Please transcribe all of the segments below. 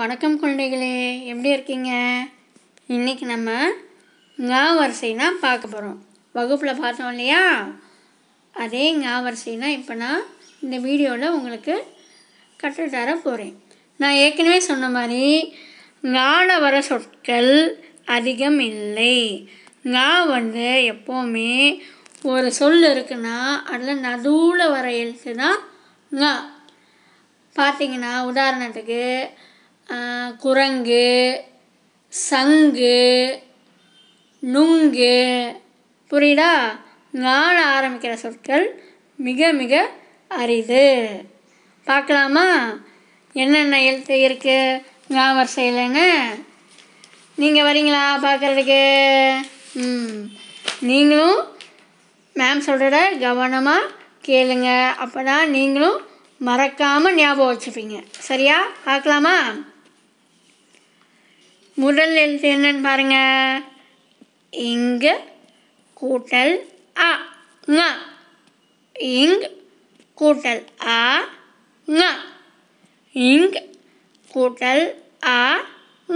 வணக்கம் குழந்தைகளே எப்படி இருக்கீங்க இன்றைக்கி நம்ம ஞா வரிசைனா பார்க்க போகிறோம் வகுப்பில் பார்த்தோம் இல்லையா அதே ஞா வரிசைனா இப்போ நான் இந்த வீடியோவில் உங்களுக்கு கற்றுத்தர போகிறேன் நான் ஏற்கனவே சொன்ன மாதிரி ஞால வர சொற்கள் அதிகம் இல்லை ஞா வந்து எப்போவுமே ஒரு சொல் இருக்குன்னா அதில் நடுவில் வர எழுத்து தான் ஞா பார்த்தீங்கன்னா உதாரணத்துக்கு குரங்கு சங்கு நுங்கு புரியுதா ஞான ஆரம்பிக்கிற சொற்கள் மிக மிக அரிது பார்க்கலாமா என்னென்ன எழுத்து இருக்குது ஞாபகம் செய்யலைங்க நீங்கள் வரீங்களா பார்க்குறதுக்கு ம் நீங்களும் மேம் சொல்கிறத கவனமாக கேளுங்க அப்போ தான் நீங்களும் மறக்காமல் ஞாபகம் வச்சுப்பீங்க சரியா பார்க்கலாமா முதல் எழுத்து என்னன்னு பாருங்க இங்க கூட்டல் அ ங இங் கூட்டல் அ ங இங் கூட்டல் அ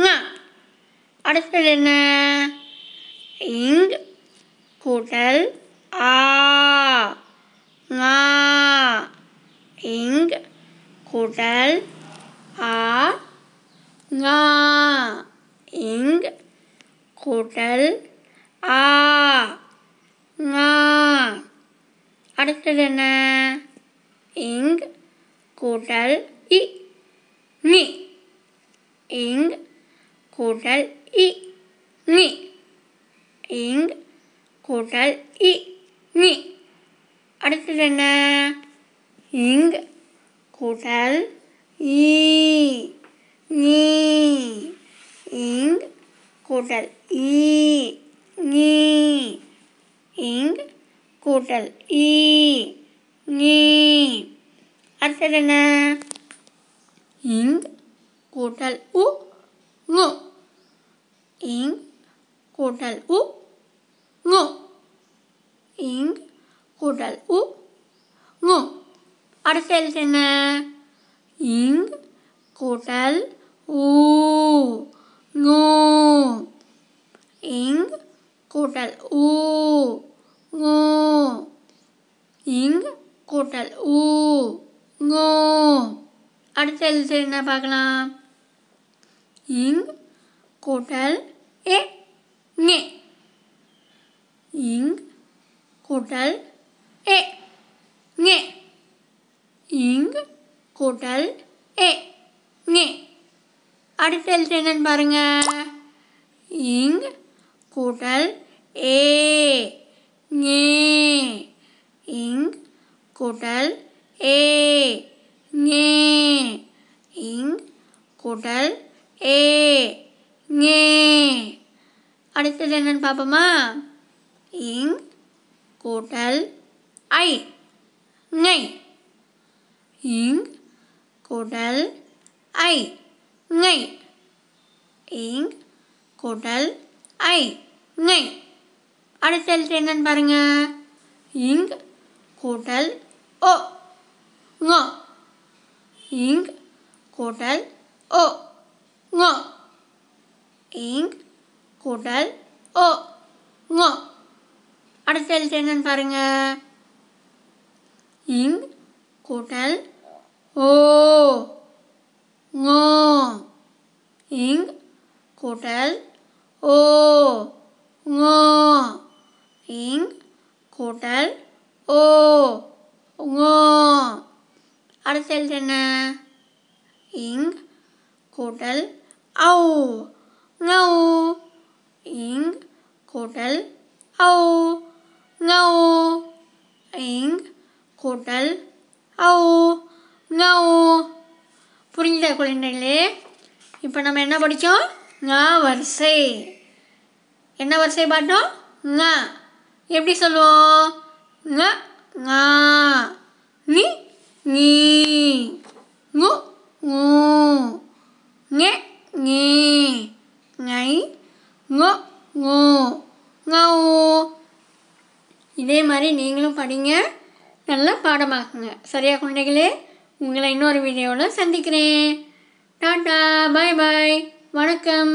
ங அடுத்தது என்ன இங் கூட்டல் ஆ ங இங் கூட்டல் ஆ ங கூட்டல் ஆ அடுத்தது என்ன இங் கூட்டல் இ நீ இங் கூட்டல் இ நீ இங் கூட்டல் இ நீ அடுத்தது என்ன இங் கூட்டல் ஈ நீ இங் கூட்டல் ஈ ஞீ இங் கூட்டல் ஈ ஞீ அடுத்தது என்ன இங் கூட்டல் உ உ இங் கூட்டல் உ உ இங் கூட்டல் உ உ அடுத்த எழுத்து என்ன இங் கூட்டல் ஊ ஊ ngோ அடுத்த எழுத்து என்ன பார்க்கலாம் இங் கூட்டல் ஏ ஞே இங் கூட்டல் ஏ ஞே இங் கூட்டல் ஏ ஞே அடுத்த எழுத்து என்னன்னு பாருங்க இங் கூட்டல் ஏ ஞே இங் கூட்டல் ஏ ஏ ஞே இங் குடல் ஏ ஞே அடுத்தது என்னன்னு பார்ப்போமா இங் குடல் ஐ ஞை இங் குடல் ஐ ஞை இங் குடல் ஐ ஞை அடுத்த எழுத்து என்னன்னு பாருங்க இங் குடல் ஓ ng ing கூட்டல் ஓ ng ing கூட்டல் ஓ ng அடுத்த எழுத்து என்னன்னு பாருங்க இங் கூட்டல் ஓ ngோ இங் கூட்டல் ஓ ngோ இங் கூட்டல் ஓ கூட்டல் ஔ ஙௌ இங் கூட்டல் ஔ ஙௌ இங் கூட்டல் ஔ ஞௌ புரிந்த குழந்தைகளே இப்போ நம்ம என்ன படித்தோம் ஞ வரிசை என்ன வரிசை பார்த்தோம் ஞ எப்படி சொல்லுவோம் ஞ நீ நீ ங்கு ங்கு மாதிரி நீங்களும் படிங்க நல்லா பாடமாக்குங்க சரியா குழந்தைகளே உங்களை இன்னொரு வீடியோவில் சந்திக்கிறேன் டாட்டா பாய் பாய் வணக்கம்